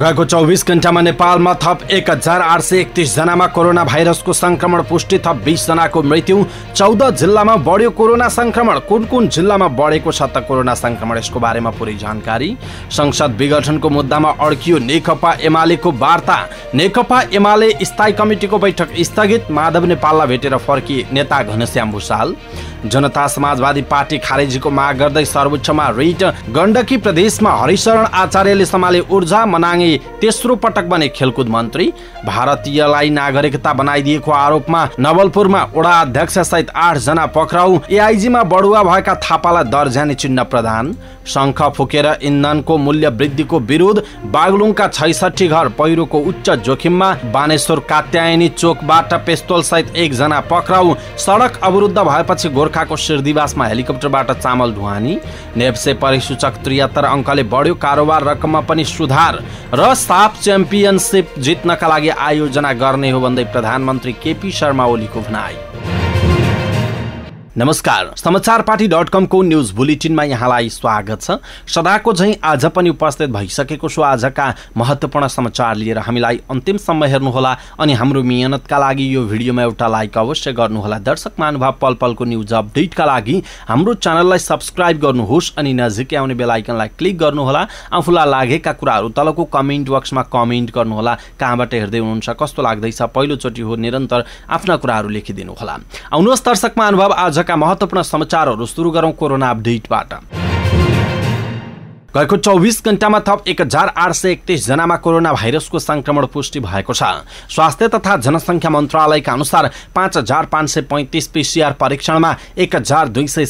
गएको चौबिस घण्टामा नेपालमा थप एक हजार आठ सय एकतिस जनामा कोरोना भाइरसको संक्रमण पुष्टि थप बिस जनाको मृत्यु चौध जिल्लामा बढ्यो कोरोना संक्रमण कुन कुन जिल्लामा बढेको छ त कोरोना संक्रमण यसको बारेमा पुरै जानकारी संसद विघटनको मुद्दामा अड्कियो नेकपा एमालेको वार्ता नेकपा एमाले स्थायी कमिटिको बैठक स्थगित माधव नेपाललाई भेटेर फर्किए नेता घनश्याम भूषाल जनता समाजवादी पार्टी खारेजीको माग गर्दै सर्वोच्चमा रिट गण्डकी प्रदेशमा हरिशरण आचार्यले सम्हाले ऊर्जा मनाङे तेस्रो पटक बने खेलकुद मन्त्री भारतीयलाई नागरिकता बनाइदिएको आरोपमा नवलपुरमा ओडा अध्यक्ष सहित जना पक्राउ एआइजीमा बढुवा भएका थापालाई दर्जाने चिन्ह प्रदान शङ्ख फुकेर इन्धनको मूल्य वृद्धिको विरोध बागलुङका छैसठी घर पहिरोको उच्च जोखिममा बानेश्वर कात्यायनी चोकबाट पेस्तोल सहित एकजना पक्राउ सडक अवरुद्ध भएपछि गोर्खा गोर्खाको सिरदिवासमा हेलिकप्टरबाट चामल ढुवानी नेप्से परिसूचक त्रिहत्तर अङ्कले बढ्यो कारोबार रकममा पनि सुधार र साफ च्याम्पियनसिप जित्नका लागि आयोजना गर्ने हो भन्दै प्रधानमन्त्री केपी शर्मा ओलीको भनाई नमस्कार समाचार पार्टी डट कमको न्युज बुलेटिनमा यहाँलाई स्वागत छ सदाको झैँ आज पनि उपस्थित भइसकेको छु आजका महत्त्वपूर्ण समाचार लिएर हामीलाई अन्तिमसम्म हेर्नुहोला अनि हाम्रो मिहिनेतका लागि यो भिडियोमा एउटा लाइक अवश्य गर्नुहोला दर्शक महानुभाव पल पलको न्युज अपडेटका लागि हाम्रो च्यानललाई सब्सक्राइब गर्नुहोस् अनि नजिकै आउने बेलायकनलाई क्लिक गर्नुहोला आफूलाई लागेका कुराहरू तलको कमेन्ट बक्समा कमेन्ट गर्नुहोला कहाँबाट हेर्दै हुनुहुन्छ कस्तो लाग्दैछ पहिलोचोटि हो निरन्तर आफ्ना कुराहरू लेखिदिनुहोला आउनुहोस् दर्शक महानुभाव आज आजका महत्त्वपूर्ण समाचारहरू सुरु गरौं कोरोना अपडेटबाट गएको चौबिस घण्टामा थप एक हजार आठ सय एकतिस जनामा कोरोना भाइरसको संक्रमण पुष्टि भएको छ स्वास्थ्य तथा जनसङ्ख्या मन्त्रालयका अनुसार पाँच हजार पाँच सय पैँतिस पिसिआर परीक्षणमा एक हजार दुई सय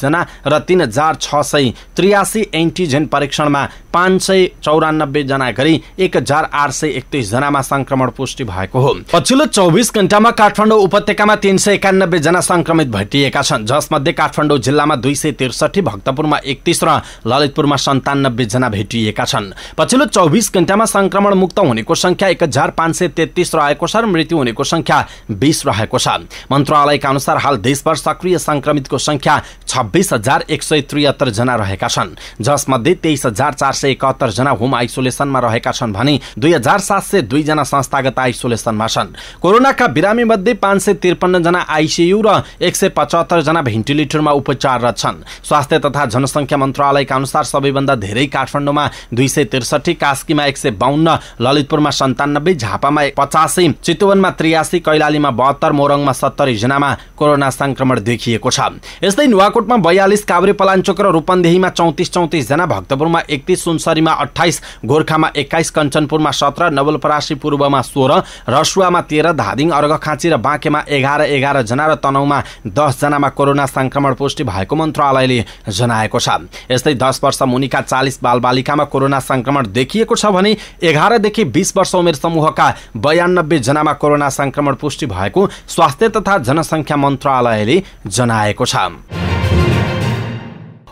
जना र तिन हजार छ सय त्रियासी एन्टिजेन परीक्षणमा पाँच सय चौरानब्बेजना गरी एक हजार आठ सय एकतिसजनामा संक्रमण पुष्टि भएको हो पछिल्लो चौबिस घण्टामा काठमाडौँ उपत्यकामा तिन सय एकानब्बेजना संक्रमित भेटिएका छन् जसमध्ये काठमाडौँ जिल्लामा दुई सय त्रिसठी भक्तपुरमा एकतिस र ललितपुरमा सन् जना भेटिएका छन् पछिल्लो चौबिस घण्टामा संक्रमण मुक्त हुनेको संख्या एक हजार पाँच सय तेत्तिस रहेको छ र मृत्यु हुनेको संख्या बिस रहेको छ मन्त्रालयका अनुसार हाल देशभर सक्रिय संक्रमितको संख्या छब्बिस हजार एक सय त्रिहत्तर जना रहेका छन् जसमध्ये तेइस हजार चार सय एकहत्तर जना होम आइसोलेसनमा रहेका छन् भने दुई हजार सात सय दुईजना संस्थागत आइसोलेसनमा छन् कोरोनाका बिरामी मध्ये पाँच सय त्रिपन्न जना आइसियु र एक सय पचहत्तर जना भेन्टिलेटरमा उपचाररत छन् स्वास्थ्य तथा जनसङ्ख्या मन्त्रालयका अनुसार सबैभन्दा धेरै काठमाडौँमा दुई सय त्रिसठी कास्कीमा एक सय बाहन्न ललितपुरमा सन्तानब्बे झापामा पचासी चितवनमा त्रियासी कैलालीमा बहत्तर मोरङमा सत्तरी जनामा कोरोना संक्रमण देखिएको छ यस्तै नुवाकोटमा बयालिस काभ्रे पलाञ्चोक र रूपन्देहीमा चौतिस जना भक्तपुरमा एकतिस सुनसरीमा अठाइस गोर्खामा एक्काइस कञ्चनपुरमा सत्र नवलपरासी पूर्वमा सोह्र रसुवामा तेह्र धादिङ अर्घखाँची र बाँकेमा एघार जना र तनौमा दसजनामा कोरोना संक्रमण पुष्टि भएको मन्त्रालयले जनाएको छ यस्तै दस वर्ष मुनिका चालिस बालबालिकामा कोरोना संक्रमण देखिएको छ भने एघारदेखि बिस वर्ष उमेर समूहका बयानब्बे जनामा कोरोना संक्रमण पुष्टि भएको स्वास्थ्य तथा जनसङ्ख्या मन्त्रालयले जनाएको छ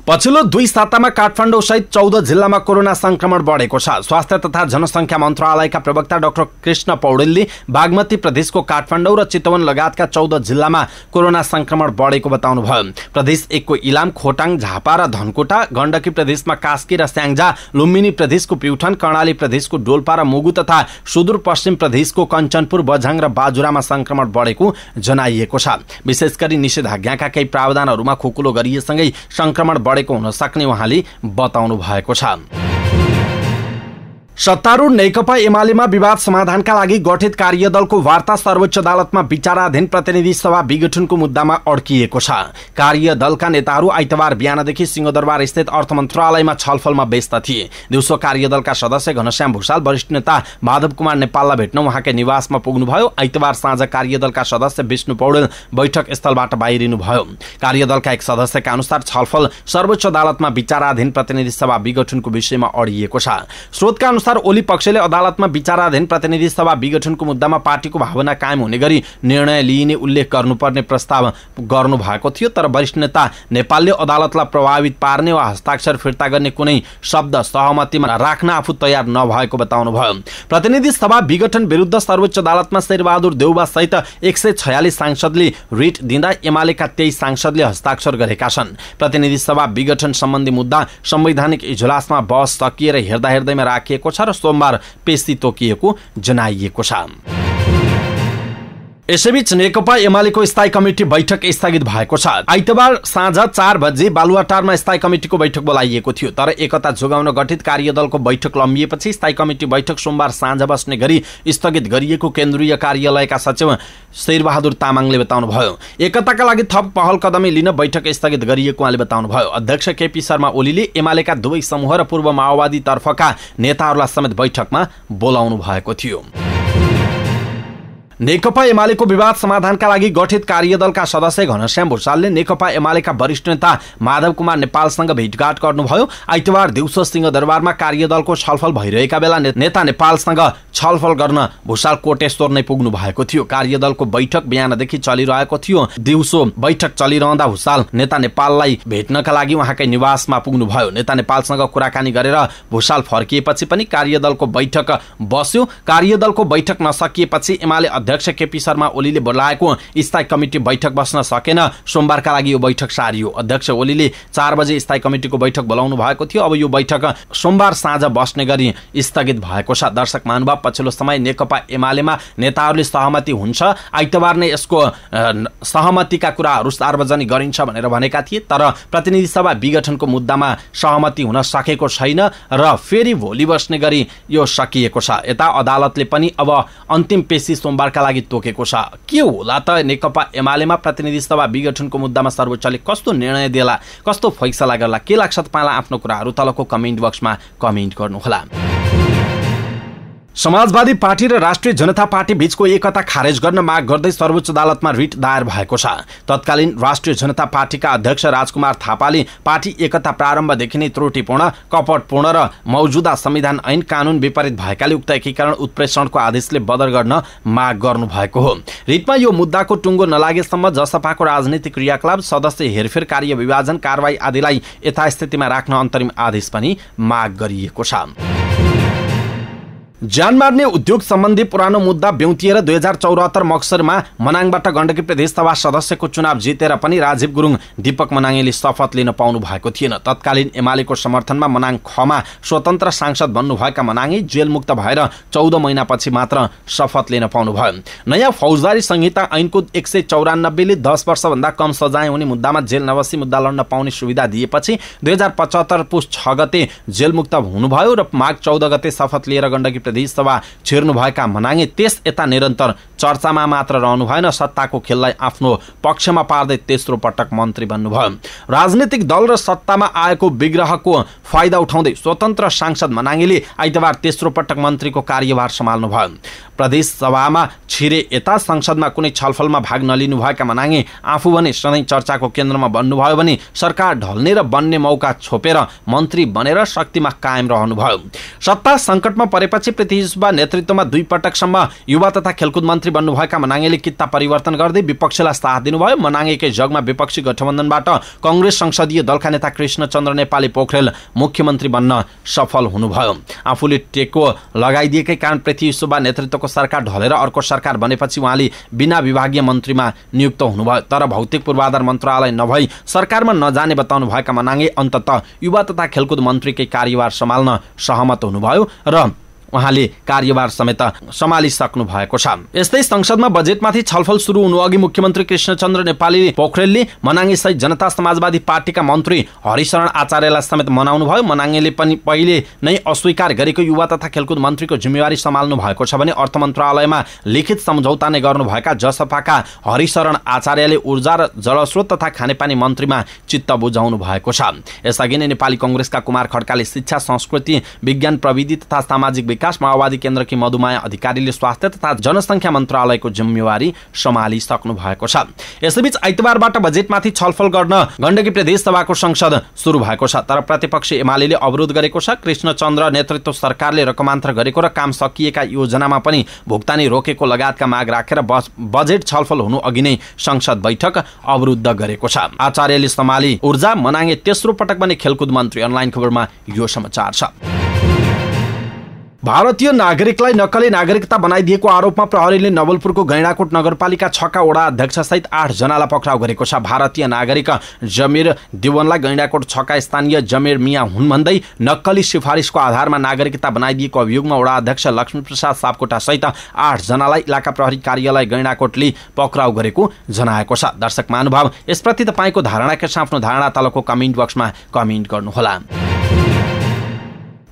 पछिल्लो दुई सातामा काठमाडौँ सहित चौध जिल्लामा कोरोना संक्रमण बढेको छ स्वास्थ्य तथा जनसङ्ख्या मन्त्रालयका प्रवक्ता डाक्टर कृष्ण पौडेलले बागमती प्रदेशको काठमाडौँ र चितवन लगायतका चौध जिल्लामा कोरोना संक्रमण बढेको बताउनुभयो प्रदेश एकको इलाम खोटाङ झापा र धनकुटा गण्डकी प्रदेशमा कास्की र स्याङ्जा लुम्बिनी प्रदेशको प्युठान कर्णाली प्रदेशको डोल्पा र मुगु तथा सुदूरपश्चिम प्रदेशको कञ्चनपुर बझाङ र बाजुरामा संक्रमण बढेको जनाइएको छ विशेष गरी निषेधाज्ञाका केही प्रावधानहरूमा खोकुलो गरिएसँगै संक्रमण बढेको हुन सक्ने उहाँले बताउनु भएको छ सत्तारूढ नेकपा एमालेमा विवाद समाधानका लागि गठित कार्यदलको वार्ता सर्वोच्च अदालतमा विचाराधीन प्रतिनिधि सभा विघटनको मुद्दामा अड्किएको छ कार्यदलका नेताहरू आइतबार बिहानदेखि सिंहदरबार स्थित अर्थ मन्त्रालयमा छलफलमा व्यस्त थिए दिउँसो कार्यदलका सदस्य घनश्याम भूषाल वरिष्ठ नेता माधव कुमार नेपाललाई भेट्न उहाँकै निवासमा पुग्नुभयो आइतबार साँझ कार्यदलका सदस्य विष्णु पौडेल बैठक स्थलबाट बाहिरिनुभयो कार्यदलका एक सदस्यका अनुसार छलफल सर्वोच्च अदालतमा विचाराधीन प्रतिनिधि सभा विघटनको विषयमा अडिएको छ स्रोतका अनुसार ओली पक्षले अदालतमा विचाराधीन प्रतिनिधि सभा विघटनको मुद्दामा पार्टीको भावना कायम हुने गरी निर्णय लिइने उल्लेख गर्नुपर्ने प्रस्ताव गर्नु भएको थियो तर वरिष्ठ नेता नेपालले अदालतलाई प्रभावित पार्ने वा हस्ताक्षर फिर्ता गर्ने कुनै शब्द सहमतिमा राख्न आफू तयार नभएको बताउनुभयो प्रतिनिधि सभा विघटन विरुद्ध सर्वोच्च अदालतमा शेरबहादुर देउबा सहित एक सय छयालिस सांसदले रिट दिँदा एमालेका तेइस सांसदले हस्ताक्षर गरेका छन् प्रतिनिधि सभा विघटन सम्बन्धी मुद्दा संवैधानिक इजलासमा बहस सकिएर हेर्दा हेर्दैमा राखिएको छ र सोमबार पेशी तोकिएको जनाइएको छ यसैबीच नेकपा एमालेको स्थायी कमिटी बैठक स्थगित भएको छ आइतबार साँझ चार बजे बालुवाटारमा स्थायी कमिटीको बैठक बोलाइएको थियो तर एकता जोगाउन गठित कार्यदलको बैठक लम्बिएपछि स्थायी कमिटी बैठक सोमबार साँझ बस्ने गरी स्थगित गरिएको केन्द्रीय कार्यालयका सचिव शेरबहादुर तामाङले बताउनुभयो एकताका लागि थप पहल कदमी लिन बैठक स्थगित गरिएको उहाँले बताउनुभयो अध्यक्ष केपी शर्मा ओलीले एमालेका दुवै समूह र पूर्व माओवादी तर्फका नेताहरूलाई समेत बैठकमा बोलाउनु भएको थियो नेकपा एमालेको विवाद समाधानका लागि गठित कार्यदलका सदस्य घनश्याम भूषालले नेकपा एमालेका वरिष्ठ नेता माधव कुमार नेपालसँग भेटघाट गर्नुभयो आइतबार दिउँसो सिंहदरबारमा कार्यदलको छलफल भइरहेका बेला नेता नेपालसँग छलफल गर्न भूषाल कोटेश्वर नै पुग्नु भएको थियो कार्यदलको बैठक बिहानदेखि चलिरहेको थियो दिउँसो बैठक चलिरहँदा भूषाल नेता नेपाललाई भेट्नका लागि उहाँकै निवासमा पुग्नुभयो नेता नेपालसँग कुराकानी गरेर भूषाल फर्किएपछि पनि कार्यदलको बैठक बस्यो कार्यदलको बैठक नसकिएपछि एमाले अध्यक्ष अध्यक्ष केपी शर्मा ओलीले बोलाएको स्थायी कमिटी बैठक बस्न सकेन सोमबारका लागि यो बैठक सारियो अध्यक्ष ओलीले चार बजे स्थायी कमिटीको बैठक बोलाउनु भएको थियो अब यो बैठक सोमबार साँझ बस्ने गरी स्थगित भएको छ दर्शक महानुभाव पछिल्लो समय नेकपा एमालेमा नेताहरूले सहमति हुन्छ आइतबार नै यसको सहमतिका कुराहरू सार्वजनिक गरिन्छ भनेर भनेका थिए तर प्रतिनिधि सभा विघटनको मुद्दामा सहमति हुन सकेको छैन र फेरि भोलि बस्ने गरी यो सकिएको छ यता अदालतले पनि अब अन्तिम पेशी सोमबार सरकारका लागि तोकेको छ के होला त नेकपा एमालेमा प्रतिनिधि सभा विघटनको मुद्दामा सर्वोच्चले कस्तो निर्णय देला कस्तो फैसला गर्ला के लाग्छ तपाईँलाई आफ्नो कुराहरू तलको कमेन्ट बक्समा कमेन्ट गर्नुहोला समाजवादी पार्टी र राष्ट्रिय जनता पार्टी बीचको एकता खारेज गर्न माग गर्दै सर्वोच्च अदालतमा रिट दायर भएको छ तत्कालीन राष्ट्रिय जनता पार्टीका अध्यक्ष राजकुमार थापाले पार्टी एकता प्रारम्भदेखि नै त्रुटिपूर्ण कपटपूर्ण र मौजुदा संविधान ऐन कानून विपरीत भएकाले उक्त एकीकरण उत्प्रेषणको आदेशले बदल गर्न माग गर्नुभएको हो रिटमा यो मुद्दाको टुङ्गो नलागेसम्म जसपाको राजनीतिक क्रियाकलाप सदस्य हेरफेर कार्य विभाजन कारवाही आदिलाई यथास्थितिमा राख्न अन्तरिम आदेश पनि माग गरिएको छ जान मार्ने उद्योग सम्बन्धी पुरानो मुद्दा ब्याउतिएर दुई हजार चौरात्तर मक्सरमा मनाङबाट गण्डकी प्रदेशसभा सदस्यको चुनाव जितेर पनि राजीव गुरुङ दीपक मनाङेले शपथ लिन पाउनु भएको थिएन तत्कालीन एमालेको समर्थनमा मनाङ खमा स्वतन्त्र सांसद बन्नुभएका मनाङे जेलमुक्त भएर चौध महिनापछि मात्र शपथ लिन पाउनुभयो नयाँ फौजदारी संहिता ऐनको एक सय चौरानब्बेले दस वर्षभन्दा कम सजाय हुने मुद्दामा जेल नबसी मुद्दा लड्न पाउने सुविधा दिएपछि दुई हजार पचहत्तर पुस छ गते जेलमुक्त हुनुभयो र माघ चौध गते शपथ लिएर गण्डकी प्रदेश सभा छिर्नुभएका मनाङे त्यस यता निरन्तर चर्चामा मात्र रहनु भएन सत्ताको खेललाई आफ्नो पक्षमा पार्दै तेस्रो पटक मन्त्री बन्नुभयो राजनीतिक दल र सत्तामा आएको विग्रहको फाइदा उठाउँदै स्वतन्त्र सांसद मनाङेले आइतबार तेस्रो पटक मन्त्रीको कार्यभार सम्हाल्नुभयो सभामा छिरे यता संसदमा कुनै छलफलमा भाग नलिनुभएका मनाङे आफू भने सधैँ चर्चाको केन्द्रमा बन्नुभयो भने सरकार ढल्ने र बन्ने मौका छोपेर मन्त्री बनेर शक्तिमा कायम रहनुभयो सत्ता सङ्कटमा परेपछि प्रतिनिधि सुब्बा नेतृत्वमा दुई पटकसम्म युवा तथा खेलकुद मन्त्री बन्नुभएका मनाङेले किता परिवर्तन गर्दै विपक्षीलाई साथ दिनुभयो मनाङेकै जगमा विपक्षी गठबन्धनबाट कङ्ग्रेस संसदीय दलका नेता कृष्णचन्द्र नेपाली पोखरेल मुख्यमन्त्री बन्न सफल हुनुभयो आफूले टेको लगाइदिएकै कारण पृथ्वी सुब्बा नेतृत्वको सरकार ढलेर अर्को सरकार बनेपछि उहाँले बिना विभागीय मन्त्रीमा नियुक्त हुनुभयो तर भौतिक पूर्वाधार मन्त्रालय नभई सरकारमा नजाने बताउनुभएका मनाङे अन्तत युवा तथा खेलकुद मन्त्रीकै कार्यभार सम्हाल्न सहमत हुनुभयो र उहाँले कार्यभार समेत सम्हालिसक्नु भएको छ यस्तै संसदमा बजेटमाथि छलफल सुरु हुनु अघि मुख्यमन्त्री कृष्णचन्द्र नेपाली पोखरेलले मनाङ्गे सहित जनता समाजवादी पार्टीका मन्त्री हरिशरण आचार्यलाई समेत मनाउनु भयो मनाङ्गेले पनि पहिले नै अस्वीकार गरेको युवा तथा खेलकुद मन्त्रीको जिम्मेवारी सम्हाल्नु भएको छ भने अर्थ मन्त्रालयमा लिखित सम्झौता नै गर्नुभएका जसपाका हरिशरण आचार्यले ऊर्जा र जलस्रोत तथा खानेपानी मन्त्रीमा चित्त बुझाउनु भएको छ यसअघि नै नेपाली कङ्ग्रेसका कुमार खड्काले शिक्षा संस्कृति विज्ञान प्रविधि तथा सामाजिक विकास माओवादी केन्द्रकी मधुमाया अधिकारीले स्वास्थ्य तथा जनसङ्ख्या मन्त्रालयको जिम्मेवारी सम्हालिसक्नु भएको छ यसैबीच आइतबारबाट बजेटमाथि छलफल गर्न गण्डकी प्रदेश सभाको संसद सुरु भएको छ तर प्रतिपक्षी एमाले अवरोध गरेको छ कृष्णचन्द्र नेतृत्व सरकारले रकमान्तर गरेको र काम सकिएका योजनामा पनि भुक्तानी रोकेको लगायतका माग राखेर बजेट छलफल हुनु अघि नै संसद बैठक अवरुद्ध गरेको छ आचार्यले सम्हाली ऊर्जा मनाङे तेस्रो पटक पनि खेलकुद मन्त्री अनलाइन खबरमा यो समाचार छ भारतीय नागरिकलाई नक्कली नागरिकता बनाइदिएको आरोपमा प्रहरीले नवलपुरको गैँडाकोट नगरपालिका छका वडा अध्यक्ष सहित आठजनालाई पक्राउ गरेको छ भारतीय नागरिक जमिर दिवनलाई गैँडाकोट छका स्थानीय जमिर मिया हुन् भन्दै नक्कली सिफारिसको आधारमा नागरिकता बनाइदिएको अभियोगमा वडा अध्यक्ष लक्ष्मीप्रसाद सापकोटासहित आठजनालाई इलाका प्रहरी कार्यालय गैँडाकोटले पक्राउ गरेको जनाएको छ दर्शक महानुभाव यसप्रति तपाईँको धारणा के छ आफ्नो धारणा तलको कमेन्ट बक्समा कमेन्ट गर्नुहोला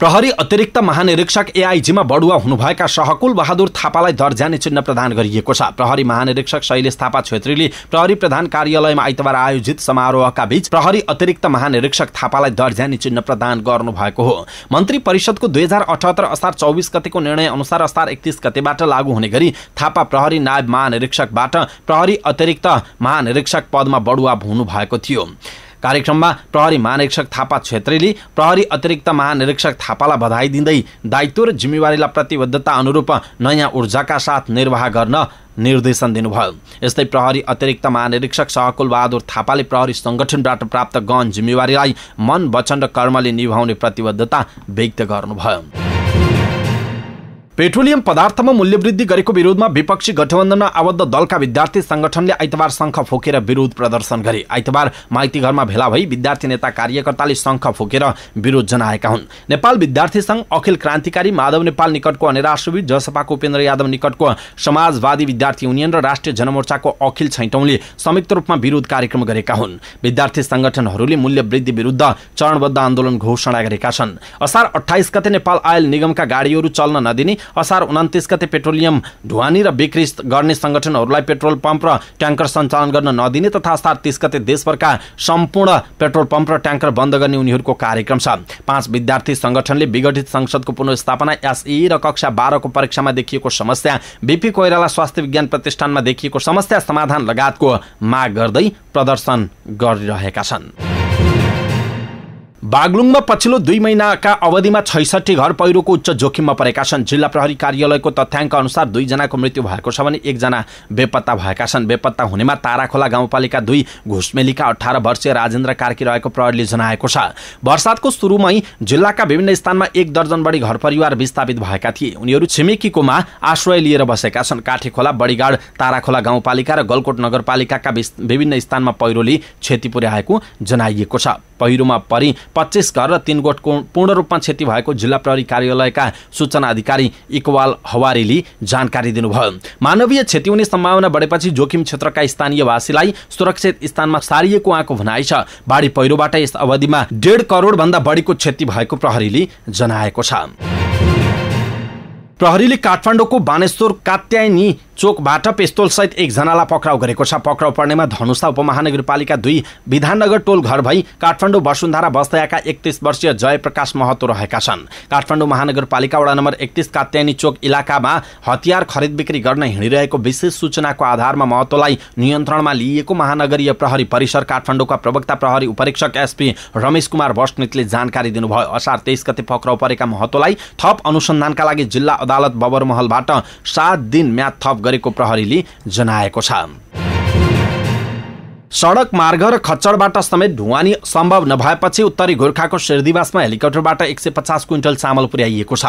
प्रहरी अतिरिक्त महानिरीक्षक एआइजीमा बढुवा हुनुभएका सहकुल बहादुर थापालाई दर्जाने चिन्ह प्रदान गरिएको छ प्रहरी महानिरीक्षक शैलेश थापा छेत्रीले प्रहरी प्रधान कार्यालयमा आइतबार आयोजित समारोहका बीच प्रहरी अतिरिक्त महानिरीक्षक थापालाई दर्जाने चिन्ह प्रदान गर्नुभएको हो मन्त्री परिषदको दुई हजार अठहत्तर असार चौबिस गतिको निर्णय अनुसार असार एकतिस गतिबाट लागू हुने गरी थापा प्रहरी नायब महानिरीक्षकबाट प्रहरी अतिरिक्त महानिरीक्षक पदमा हुनु हुनुभएको थियो कार्यक्रममा प्रहरी महानिरीक्षक थापा छेत्रीले प्रहरी अतिरिक्त महानिरीक्षक थापालाई बधाई दिँदै दायित्व र जिम्मेवारीलाई प्रतिबद्धता अनुरूप नयाँ ऊर्जाका साथ निर्वाह गर्न निर्देशन दिनुभयो यस्तै प्रहरी अतिरिक्त महानिरीक्षक सहकुल बहादुर थापाले प्रहरी सङ्गठनबाट प्राप्त गहन जिम्मेवारीलाई मन वचन र कर्मले निभाउने प्रतिबद्धता व्यक्त गर्नुभयो पेट्रोलियम पदार्थमा मूल्यवृद्धि गरेको विरोधमा विपक्षी गठबन्धनमा आबद्ध दलका विद्यार्थी संगठनले आइतबार शङ्ख फोकेर विरोध प्रदर्शन गरे आइतबार माइती घरमा भेला भई विद्यार्थी नेता कार्यकर्ताले शङ्ख फोकेर विरोध जनाएका हुन् नेपाल विद्यार्थी संघ अखिल क्रान्तिकारी माधव नेपाल निकटको अनेरा जसपाको उपेन्द्र यादव निकटको समाजवादी विद्यार्थी युनियन र राष्ट्रिय जनमोर्चाको अखिल छैटौँले संयुक्त रूपमा विरोध कार्यक्रम गरेका हुन् विद्यार्थी संगठनहरूले मूल्यवृद्धि विरुद्ध चरणबद्ध आन्दोलन घोषणा गरेका छन् असार अठाइस गते नेपाल आयल निगमका गाडीहरू चल्न नदिने असार उन्तिस गते पेट्रोलियम ढुवानी र बिक्री गर्ने सङ्गठनहरूलाई पेट्रोल पम्प र ट्याङ्कर सञ्चालन गर्न नदिने तथा असार तिस गते देशभरका सम्पूर्ण पेट्रोल पम्प र ट्याङ्कर बन्द गर्ने उनीहरूको कार्यक्रम छ पाँच विद्यार्थी सङ्गठनले विघटित संसदको पुनर्स्थापना एसई र कक्षा बाह्रको परीक्षामा देखिएको समस्या बिपी कोइराला स्वास्थ्य विज्ञान प्रतिष्ठानमा देखिएको समस्या समाधान लगायतको माग गर्दै प्रदर्शन गरिरहेका छन् बागलुङमा पछिल्लो दुई महिनाका अवधिमा छैसठी घर पहिरोको उच्च जोखिममा परेका छन् जिल्ला प्रहरी कार्यालयको तथ्याङ्क अनुसार दुईजनाको मृत्यु भएको छ भने एकजना बेपत्ता भएका छन् बेपत्ता हुनेमा ताराखोला गाउँपालिका दुई घुसमेलीका अठार वर्षीय राजेन्द्र कार्की रहेको प्रहरीले जनाएको छ वर्षातको सुरुमै जिल्लाका विभिन्न स्थानमा एक दर्जन बढी घर परिवार विस्थापित भएका थिए उनीहरू छिमेकीकोमा आश्रय लिएर बसेका छन् काठीखोला बडीगाड ताराखोला गाउँपालिका र गलकोट नगरपालिकाका विभिन्न स्थानमा पहिरोले क्षति पुर्याएको जनाइएको छ पहिरोमा परि पच्चिस घर र तिन गोठको पूर्ण रूपमा क्षति भएको जिल्ला प्रहरी कार्यालयका सूचना अधिकारी इकवाल हवारीले जानकारी दिनुभयो मानवीय क्षति हुने सम्भावना बढेपछि जोखिम क्षेत्रका स्थानीय सुरक्षित स्थानमा सारिएको उहाँको भनाइ छ बाढी पहिरोबाट यस अवधिमा डेढ भन्दा बढीको क्षति भएको प्रहरीले जनाएको छ प्रहरीले काठमाडौँको बानेश्वर कात्यायनी चोकबाट पिस्तोलसहित एकजनालाई पक्राउ गरेको छ पक्राउ पर्नेमा धनुषा उपमहानगरपालिका दुई विधाननगर टोल घर भई काठमाडौँ वसुन्धारा बस्दैका एकतिस वर्षीय जयप्रकाश महतो रहेका छन् काठमाडौँ महानगरपालिका वडा नम्बर एकतिस कात्यानी चोक इलाकामा हतियार खरिद बिक्री गर्न हिँडिरहेको विशेष सूचनाको आधारमा महतोलाई नियन्त्रणमा लिइएको महानगरीय प्रहरी परिसर काठमाडौँका प्रवक्ता प्रहरी उपरीक्षक एसपी रमेश कुमार बस्नेतले जानकारी दिनुभयो असार तेइस गते पक्राउ परेका महतोलाई थप अनुसन्धानका लागि जिल्ला अदालत बबरमहलबाट सात दिन म्याद थप गरेको प्रहरीले जनाएको छ सडक मार्ग र खच्चडबाट समेत ढुवानी सम्भव नभएपछि उत्तरी गोर्खाको शेरदिवासमा हेलिकप्टरबाट एक सय पचास क्विन्टल चामल पुर्याइएको छ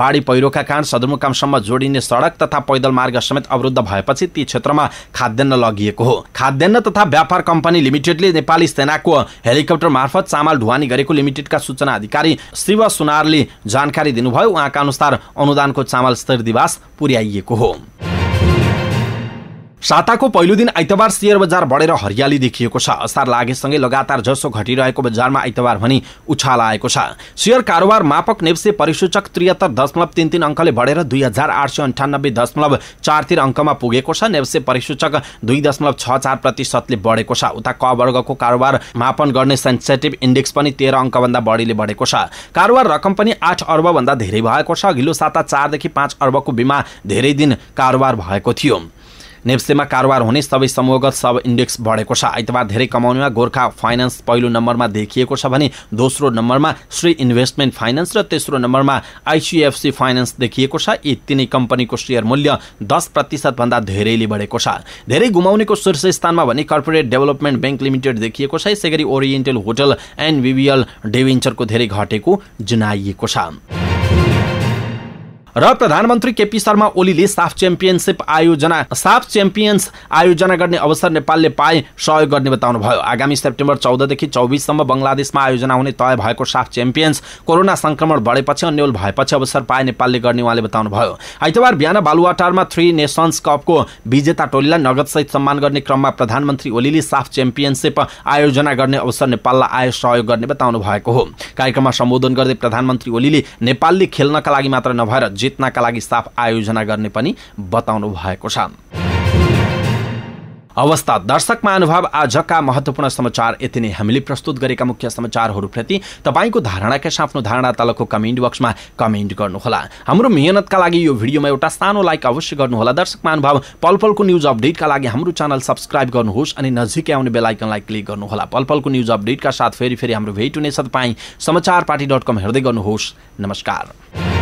बाढी पहिरोका कारण सदरमुकामसम्म जोडिने सडक तथा पैदल मार्ग समेत अवरुद्ध भएपछि ती क्षेत्रमा खाद्यान्न लगिएको हो खाद्यान्न तथा व्यापार कम्पनी लिमिटेडले नेपाली सेनाको हेलिकप्टर मार्फत चामल ढुवानी गरेको लिमिटेडका सूचना अधिकारी शिव सुनारले जानकारी दिनुभयो उहाँका अनुसार अनुदानको चामल शेरदिवास पुर्याइएको हो साताको पहिलो दिन आइतबार सेयर बजार बढेर हरियाली देखिएको छ असार लागेसँगै लगातार जसो घटिरहेको बजारमा आइतबार भनी उछाल आएको छ सेयर कारोबार मापक नेप्से परिसूचक त्रिहत्तर दशमलव तिन तिन अङ्कले बढेर दुई हजार आठ सय अन्ठानब्बे दशमलव चार तिन अङ्कमा पुगेको छ नेप्से परिसूचक दुई दशमलव छ चार प्रतिशतले बढेको छ उता क वर्गको कारोबार मापन गर्ने सेन्सेटिभ इन्डेक्स पनि तेह्र अङ्कभन्दा बढीले बढेको छ कारोबार रकम पनि आठ अर्बभन्दा धेरै भएको छ अघिल्लो साता चारदेखि पाँच अर्बको बिमा धेरै दिन कारोबार भएको थियो नेप्सेमा कारोबार हुने सबै समूहगत सब इन्डेक्स बढेको छ आइतबार धेरै कमाउनेमा गोर्खा फाइनेन्स पहिलो नम्बरमा देखिएको छ भने दोस्रो नम्बरमा श्री इन्भेस्टमेन्ट फाइनेन्स र तेस्रो नम्बरमा आइसिएफसी फाइनेन्स देखिएको छ यी तिनै कम्पनीको सेयर मूल्य दस प्रतिशतभन्दा धेरैले बढेको छ धेरै गुमाउनेको शीर्ष स्थानमा भने कर्पोरेट डेभलपमेन्ट ब्याङ्क लिमिटेड देखिएको छ यसै गरी ओरिएन्टल होटल एन्ड भिभिएल डेभेन्चरको धेरै घटेको जनाइएको छ र प्रधानमन्त्री केपी शर्मा ओलीले साफ च्याम्पियनसिप आयोजना साफ च्याम्पियन्स आयोजना गर्ने अवसर नेपालले पाए सहयोग गर्ने बताउनुभयो आगामी सेप्टेम्बर चौधदेखि चौबिससम्म बङ्गलादेशमा आयोजना हुने तय भएको साफ च्याम्पियन्स कोरोना संक्रमण बढेपछि अन्यल भएपछि अवसर पाए नेपालले गर्ने उहाँले बताउनुभयो आइतबार बिहान बालुवाटारमा थ्री नेसन्स कपको विजेता टोलीलाई नगदसहित सम्मान गर्ने क्रममा प्रधानमन्त्री ओलीले साफ च्याम्पियनसिप आयोजना गर्ने अवसर नेपाललाई आयो सहयोग गर्ने बताउनु भएको हो कार्यक्रममा सम्बोधन गर्दै प्रधानमन्त्री ओलीले नेपालले खेल्नका लागि मात्र नभएर जित्नका लागि स्टाफ आयोजना गर्ने पनि बताउनु भएको छ अवस्था दर्शक महानुभाव आजका महत्वपूर्ण समाचार यति नै हामीले प्रस्तुत गरेका मुख्य समाचारहरूप्रति तपाईँको धारणा के आफ्नो धारणा तलको कमेन्ट बक्समा कमेन्ट गर्नुहोला हाम्रो मेहनतका लागि यो भिडियोमा एउटा सानो लाइक अवश्य गर्नुहोला दर्शक महानुभाव पल पलको न्युज अपडेटका लागि हाम्रो च्यानल सब्सक्राइब गर्नुहोस् अनि नजिकै आउने बेलायकनलाई क्लिक गर्नुहोला पल पलको न्युज अपडेटका साथ फेरि फेरि हाम्रो भेट हुनेछ तपाईँ समाचार पार्टी डट कम हेर्दै गर्नुहोस् नमस्कार